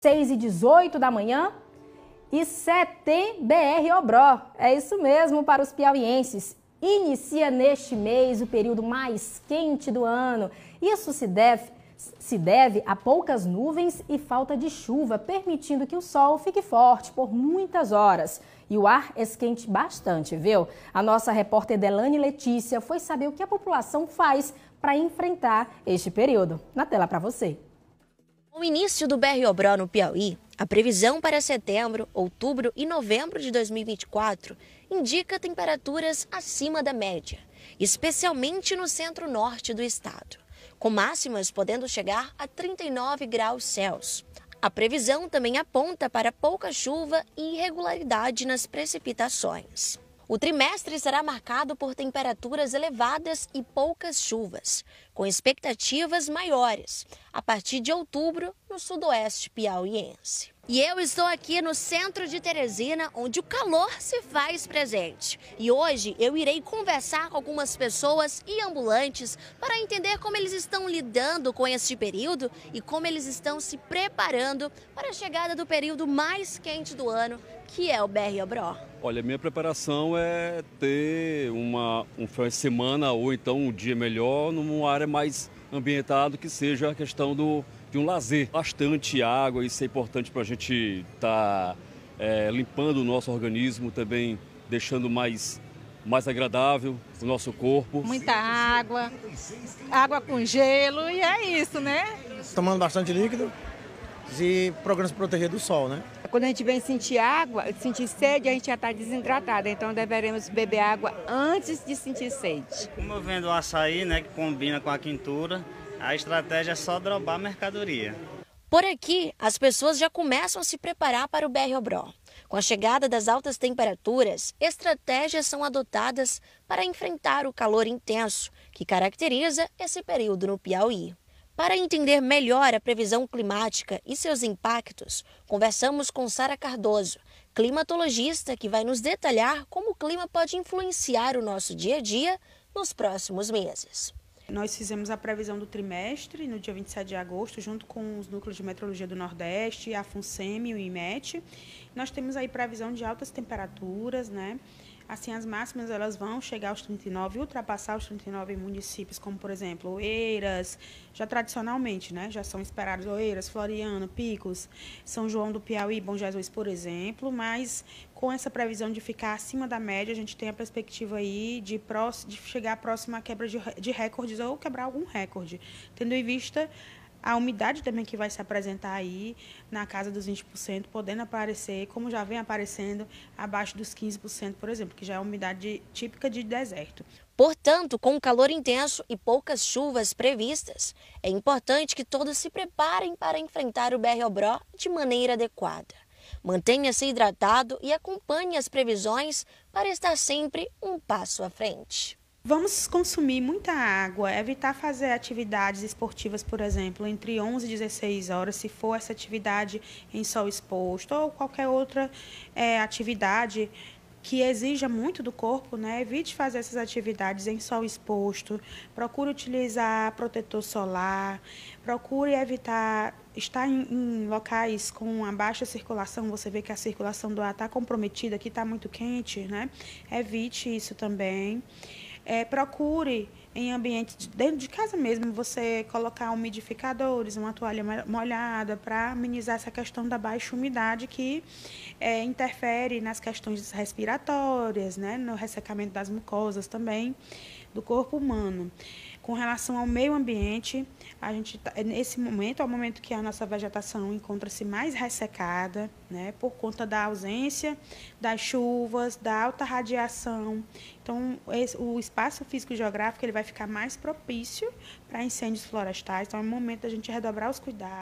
6 e 18 da manhã e 7 br Obró. É isso mesmo para os piauienses. Inicia neste mês o período mais quente do ano. Isso se deve, se deve a poucas nuvens e falta de chuva, permitindo que o sol fique forte por muitas horas. E o ar esquente bastante, viu? A nossa repórter Delane Letícia foi saber o que a população faz para enfrentar este período. Na tela para você. No início do BR-Obró no Piauí, a previsão para setembro, outubro e novembro de 2024 indica temperaturas acima da média, especialmente no centro-norte do estado, com máximas podendo chegar a 39 graus Celsius. A previsão também aponta para pouca chuva e irregularidade nas precipitações. O trimestre será marcado por temperaturas elevadas e poucas chuvas, com expectativas maiores a partir de outubro sudoeste piauiense. E eu estou aqui no centro de Teresina, onde o calor se faz presente. E hoje eu irei conversar com algumas pessoas e ambulantes para entender como eles estão lidando com este período e como eles estão se preparando para a chegada do período mais quente do ano, que é o BR Obró. Olha, minha preparação é ter uma semana ou então um dia melhor numa área mais ambientada que seja a questão do de um lazer. Bastante água, isso é importante para a gente estar tá, é, limpando o nosso organismo, também deixando mais, mais agradável o nosso corpo. Muita água, água com gelo e é isso, né? Tomando bastante líquido e procurando se proteger do sol, né? Quando a gente vem sentir água, sentir sede, a gente já está desidratado, então deveremos beber água antes de sentir sede. Como eu vendo o açaí, né, que combina com a quintura, a estratégia é só drobar mercadoria. Por aqui, as pessoas já começam a se preparar para o BR-Obró. Com a chegada das altas temperaturas, estratégias são adotadas para enfrentar o calor intenso que caracteriza esse período no Piauí. Para entender melhor a previsão climática e seus impactos, conversamos com Sara Cardoso, climatologista que vai nos detalhar como o clima pode influenciar o nosso dia a dia nos próximos meses. Nós fizemos a previsão do trimestre no dia 27 de agosto, junto com os núcleos de meteorologia do Nordeste, a FUNSEM e o IMET. Nós temos aí previsão de altas temperaturas, né? Assim, as máximas elas vão chegar aos 39 e ultrapassar os 39 municípios, como por exemplo Oeiras, já tradicionalmente, né? Já são esperados Oeiras, Floriano, Picos, São João do Piauí, Bom Jesus, por exemplo. Mas com essa previsão de ficar acima da média, a gente tem a perspectiva aí de, próximo, de chegar próximo à quebra de, de recordes ou quebrar algum recorde, tendo em vista a umidade também que vai se apresentar aí na casa dos 20%, podendo aparecer, como já vem aparecendo, abaixo dos 15%, por exemplo, que já é umidade típica de deserto. Portanto, com o calor intenso e poucas chuvas previstas, é importante que todos se preparem para enfrentar o BR-Obró de maneira adequada. Mantenha-se hidratado e acompanhe as previsões para estar sempre um passo à frente. Vamos consumir muita água, evitar fazer atividades esportivas, por exemplo, entre 11 e 16 horas, se for essa atividade em sol exposto, ou qualquer outra é, atividade que exija muito do corpo, né? Evite fazer essas atividades em sol exposto, procure utilizar protetor solar, procure evitar estar em, em locais com a baixa circulação, você vê que a circulação do ar está comprometida, que está muito quente, né? Evite isso também é, procure em ambiente dentro de casa mesmo você colocar umidificadores, uma toalha molhada para amenizar essa questão da baixa umidade que é, interfere nas questões respiratórias, né, no ressecamento das mucosas também do corpo humano. Com relação ao meio ambiente, a gente tá, é, nesse momento é o momento que a nossa vegetação encontra-se mais ressecada, né, por conta da ausência das chuvas, da alta radiação. Então, esse, o espaço físico geográfico ele vai ficar mais propício para incêndios florestais. Então, é o momento da gente redobrar os cuidados.